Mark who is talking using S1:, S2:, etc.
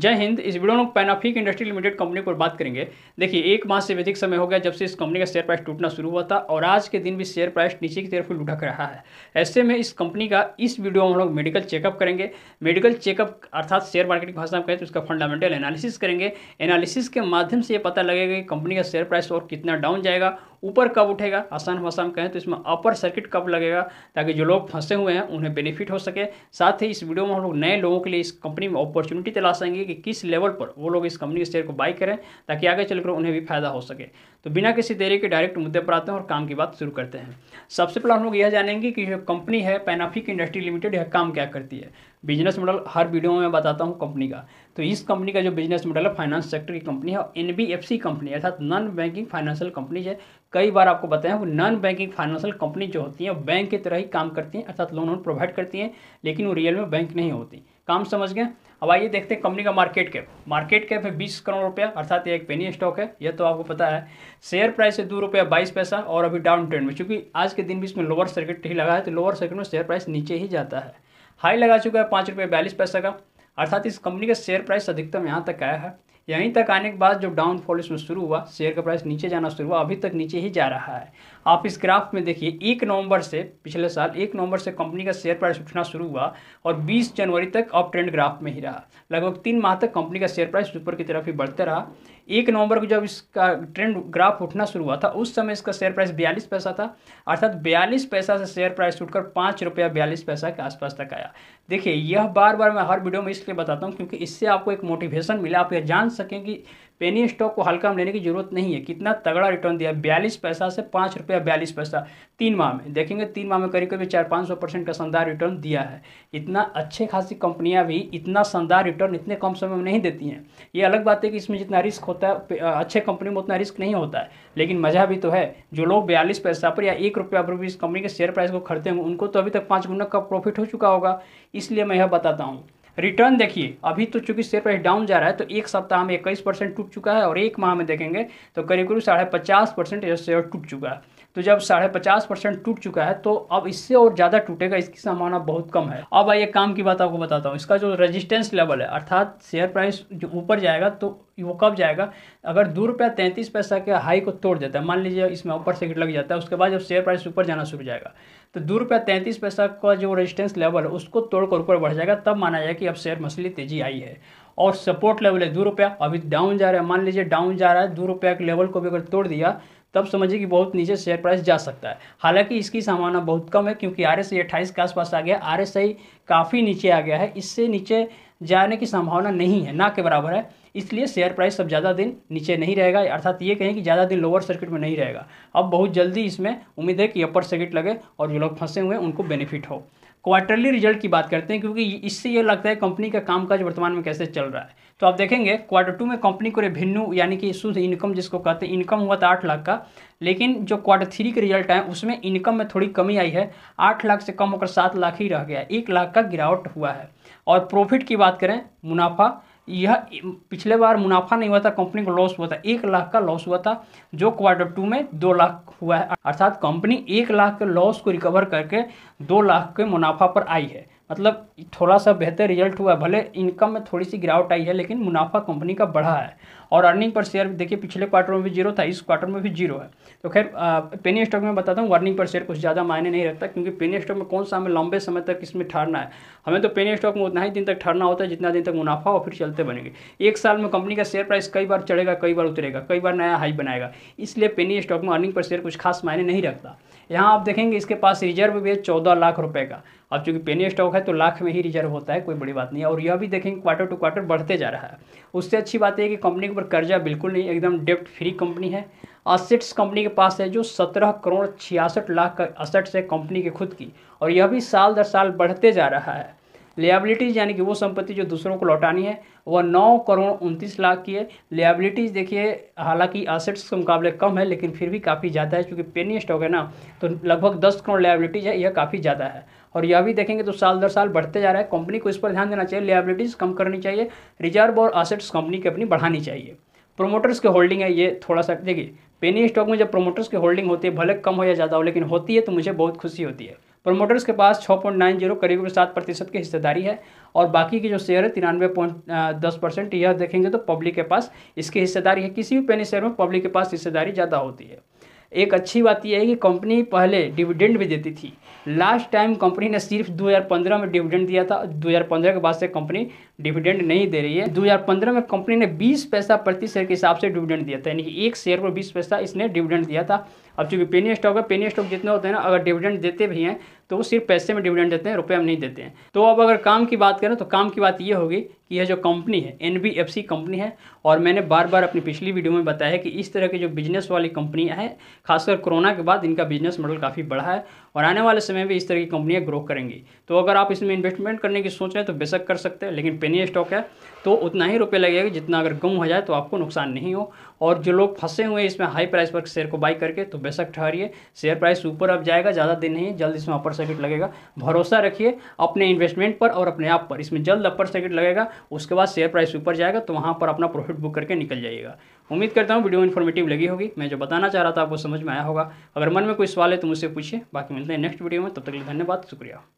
S1: जय हिंद इस वीडियो में पैनाफिक इंडस्ट्री लिमिटेड कंपनी पर बात करेंगे देखिए एक माह से अधिक समय हो गया जब से इस कंपनी का शेयर प्राइस टूटना शुरू हुआ था और आज के दिन भी शेयर प्राइस नीचे की तरफ लुढ़क रहा है ऐसे में इस कंपनी का इस वीडियो में हम लोग मेडिकल चेकअप करेंगे मेडिकल चेकअप अर्थात शेयर मार्केट की भाषा में कहें तो उसका फंडामेंटल एनालिसिस करेंगे एनालिसिस के माध्यम से ये पता लगेगा कि कंपनी का शेयर प्राइस और कितना डाउन जाएगा ऊपर कब उठेगा आसान भाषा में कहें तो इसमें अपर सर्किट कब लगेगा ताकि जो लोग फंसे हुए हैं उन्हें बेनिफिट हो सके साथ ही इस वीडियो में हम लोग नए लोगों के लिए इस कंपनी में अपॉर्चुनिटी तलाशेंगे कि किस लेवल पर वो लोग इस कंपनी के शेयर को बाई करें ताकि आगे चलकर उन्हें भी फायदा हो सके तो बिना किसी देरी के डायरेक्ट मुद्दे पर आते हैं और काम की बात शुरू करते हैं सबसे पहले हम लोग यह जानेंगे कि जो कंपनी है पैनाफिक इंडस्ट्री लिमिटेड यह काम क्या करती है बिजनेस मॉडल हर वीडियो में बताता हूँ कंपनी का तो इस कंपनी का जो बिजनेस मॉडल है फाइनेंस सेक्टर की कंपनी है एन कंपनी अर्थात नॉन बैंकिंग फाइनेंशियल कंपनी है कई बार आपको बताया वो नॉन बैंकिंग फाइनेंशियल कंपनी जो होती है बैंक की तरह ही काम करती हैं अर्थात लोन वोन प्रोवाइड करती हैं लेकिन वो रियल में बैंक नहीं होती काम समझ गए अब आइए देखते हैं कंपनी का मार्केट कैप मार्केट कैप है बीस करोड़ रुपया अर्थात ये एक पेनी स्टॉक है यह तो आपको पता है शेयर प्राइस है दो रुपया बाईस पैसा और अभी डाउन ट्रेंड में चूंकि आज के दिन भी इसमें लोअर सर्किट ही लगा है तो लोअर सर्किट में शेयर प्राइस नीचे ही जाता है हाई लगा चुका है पाँच रुपये बयालीस पैसा का अर्थात इस कंपनी का शेयर प्राइस अधिकतम यहाँ तक आया है यहीं तक आने के बाद जो डाउनफॉल इसमें शुरू हुआ शेयर का प्राइस नीचे जाना शुरू हुआ अभी तक नीचे ही जा रहा है आप इस ग्राफ में देखिए एक नवंबर से पिछले साल एक नवंबर से कंपनी का शेयर प्राइस उठना शुरू हुआ और 20 जनवरी तक अप ट्रेंड ग्राफ में ही रहा लगभग तीन माह तक कंपनी का शेयर प्राइस ऊपर की तरफ ही बढ़ते रहा एक नवंबर को जब इसका ट्रेंड ग्राफ उठना शुरू हुआ था उस समय इसका शेयर प्राइस बयालीस पैसा था अर्थात बयालीस पैसा से शेयर प्राइस उठकर पाँच रुपया बयालीस पैसा के आसपास तक आया देखिए यह बार बार मैं हर वीडियो में इसलिए बताता हूँ क्योंकि इससे आपको एक मोटिवेशन मिला आप यह जान सकें कि पेनी स्टॉक को हल्का में लेने की जरूरत नहीं है कितना तगड़ा रिटर्न दिया बयालीस पैसा से पाँच रुपया बयालीस पैसा तीन माह में देखेंगे तीन माह में करीब करीब चार पाँच सौ परसेंट का शानदार रिटर्न दिया है इतना अच्छे खासी कंपनियां भी इतना शानदार रिटर्न इतने कम समय में नहीं देती हैं ये अलग बात है कि इसमें जितना रिस्क होता है अच्छे कंपनी में उतना रिस्क नहीं होता है लेकिन मज़ा भी तो है जो लोग बयालीस पैसा पर या एक रुपया पर भी इस कंपनी के शेयर प्राइस को खरीदते हैं उनको तो अभी तक पाँच गुना का प्रॉफिट हो चुका होगा इसलिए मैं यह बताता हूँ रिटर्न देखिए अभी तो चूंकि शेयर प्राइस डाउन जा रहा है तो एक सप्ताह में इक्कीस परसेंट टूट चुका है और एक माह में देखेंगे तो करीब करीब साढ़े पचास परसेंट यह शेयर टूट चुका है तो जब साढ़े पचास परसेंट टूट चुका है तो अब इससे और ज़्यादा टूटेगा इसकी संभावना बहुत कम है अब आइए काम की बात आपको बताता हूँ इसका जो रजिस्टेंस लेवल है अर्थात शेयर प्राइस जो ऊपर जाएगा तो वो कब जाएगा अगर दो रुपया तैंतीस पैसा के हाई को तोड़ देता है मान लीजिए इसमें ऊपर से लग जाता है उसके बाद जब शेयर प्राइस ऊपर जाना शुरू जाएगा तो दो रुपया तैंतीस पैसा का जो रेजिस्टेंस लेवल है उसको तोड़कर ऊपर बढ़ जाएगा तब माना जाएगा कि अब शेयर मछली तेजी आई है और सपोर्ट लेवल है दो रुपया अभी डाउन जा रहा है मान लीजिए डाउन जा रहा है दो रुपया के लेवल को भी अगर तोड़ दिया तब समझिए कि बहुत नीचे शेयर प्राइस जा सकता है हालांकि इसकी संभावना बहुत कम है क्योंकि आर एस आई के आसपास आ गया आर एस आई काफ़ी नीचे आ गया है इससे नीचे जाने की संभावना नहीं है ना के बराबर है इसलिए शेयर प्राइस अब ज़्यादा दिन नीचे नहीं रहेगा अर्थात ये कहें कि ज़्यादा दिन लोअर सर्किट में नहीं रहेगा अब बहुत जल्दी इसमें उम्मीद है कि अपर सर्किट लगे और जो लोग फंसे हुए हैं उनको बेनिफिट हो क्वार्टरली रिजल्ट की बात करते हैं क्योंकि इससे ये लगता है कंपनी का कामकाज वर्तमान में कैसे चल रहा है तो आप देखेंगे क्वार्टर टू में कंपनी को रेवेन्यू यानी कि शुद्ध इनकम जिसको कहते हैं इनकम हुआ था आठ लाख का लेकिन जो क्वार्टर थ्री के रिजल्ट आए उसमें इनकम में थोड़ी कमी आई है आठ लाख से कम होकर सात लाख ही रह गया एक लाख का गिरावट हुआ है और प्रॉफिट की बात करें मुनाफा यह पिछले बार मुनाफा नहीं हुआ था कंपनी को लॉस हुआ था एक लाख का लॉस हुआ था जो क्वार्टर टू में दो लाख हुआ है अर्थात कंपनी एक लाख के लॉस को रिकवर करके दो लाख के मुनाफा पर आई है मतलब थोड़ा सा बेहतर रिजल्ट हुआ है भले इनकम में थोड़ी सी गिरावट आई है लेकिन मुनाफा कंपनी का बढ़ा है और अर्निंग पर शेयर देखिए पिछले क्वार्टर में भी जीरो था इस क्वार्टर में भी जीरो है तो खैर पेनी स्टॉक में बताता हूँ वार्निंग पर शेयर कुछ ज़्यादा मायने नहीं रखता क्योंकि पेनी स्टॉक में कौन सा हमें लंबे समय तक इसमें ठहरना है हमें तो पेनी स्टॉक में उतना ही दिन तक ठहरना होता है जितना दिन तक मुनाफा और फिर चलते बनेंगे एक साल में कंपनी का शेयर प्राइस कई बार चढ़ेगा कई बार उतरेगा कई बार नया हाई बनाएगा इसलिए पेनी स्टॉक में अर्निंग पर शेयर कुछ खास मायने नहीं रखता यहाँ आप देखेंगे इसके पास रिजर्व भी है चौदह लाख रुपये का अब चूंकि पेनी स्टॉक है तो लाख में ही रिजर्व होता है कोई बड़ी बात नहीं है और यह भी देखेंगे क्वार्टर टू क्वार्टर बढ़ते जा रहा है उससे अच्छी बात है कि कंपनी के ऊपर कर्जा बिल्कुल नहीं एकदम डेप्ट फ्री कंपनी है असेट्स कंपनी के पास है जो सत्रह करोड़ छियासठ लाख का असेट्स है कंपनी के खुद की और यह भी साल दर साल बढ़ते जा रहा है लेबिलिटीज यानी कि वो संपत्ति जो दूसरों को लौटानी है वह नौ करोड़ उनतीस लाख की है लेबिलिटीज देखिए हालांकि असेट्स के मुकाबले कम है लेकिन फिर भी काफ़ी ज़्यादा है क्योंकि पेनी स्टॉक है ना तो लगभग दस करोड़ लेबिलिटीज है यह काफ़ी ज़्यादा है और यह भी देखेंगे तो साल दर साल बढ़ते जा रहा है कंपनी को इस पर ध्यान देना चाहिए लेबिलिटीज़ कम करनी चाहिए रिजर्व और असेट्स कंपनी की अपनी बढ़ानी चाहिए प्रोमोटर्स के होल्डिंग है ये थोड़ा सा देखिए पेनी स्टॉक में जब प्रोमोटर्स की होल्डिंग होती है भले कम हो या ज़्यादा हो लेकिन होती है तो मुझे बहुत खुशी होती है प्रोमोटर्स के पास 6.90 करीब सात प्रतिशत की हिस्सेदारी है और बाकी की जो शेयर है तिरानवे पॉइंट दस परसेंट यह देखेंगे तो पब्लिक के पास इसकी हिस्सेदारी है किसी भी पेनी शेयर में पब्लिक के पास हिस्सेदारी ज़्यादा होती है एक अच्छी बात यह है कि कंपनी पहले डिविडेंड भी देती थी लास्ट टाइम कंपनी ने सिर्फ 2015 में डिविडेंड दिया था 2015 के बाद से कंपनी डिविडेंड नहीं दे रही है 2015 में कंपनी ने 20 पैसा प्रति शेयर के हिसाब से डिविडेंड दिया था यानी कि एक शेयर पर 20 पैसा इसने डिविडेंड दिया था अब चूंकि पेनी स्टॉक है पेनी स्टॉक जितना होता है ना अगर डिविडेंड देते भी हैं तो वो सिर्फ पैसे में डिविडेंड देते हैं रुपये में नहीं देते हैं तो अब अगर काम की बात करें तो काम की बात ये होगी कि यह जो कंपनी है एन कंपनी है और मैंने बार बार अपनी पिछली वीडियो में बताया कि इस तरह की जो बिजनेस वाली कंपनियाँ हैं खासकर कोरोना के बाद इनका बिजनेस मॉडल काफ़ी बढ़ा है और आने वाले समय में इस तरह की कंपनियाँ ग्रो करेंगी तो अगर आप इसमें इन्वेस्टमेंट करने की सोच रहे हैं तो बेशक कर सकते हैं लेकिन पेनी स्टॉक है तो उतना ही रुपये लगेगा जितना अगर गुम हो जाए तो आपको नुकसान नहीं हो और जो लोग फंसे हुए हैं इसमें हाई प्राइस पर शेयर को बाई करके तो बेशक ठहरिए शेयर प्राइस ऊपर अब जाएगा ज़्यादा दिन नहीं जल्द इसमें अपर सर्किट लगेगा भरोसा रखिए अपने इन्वेस्टमेंट पर और अपने आप पर इसमें जल्द अपर सर्किट लगेगा उसके बाद शेयर प्राइस ऊपर जाएगा तो वहाँ पर अपना प्रॉफिट बुक करके निकल जाइएगा उम्मीद करता हूँ वीडियो इन्फॉर्मेटिव लगी होगी मैं जो बताना चाह रहा था आपको समझ में आया होगा अगर मन में कोई सवाल है तो मुझसे पूछिए बाकी मिलते हैं नेक्स्ट वीडियो में तब तक के लिए धन्यवाद शुक्रिया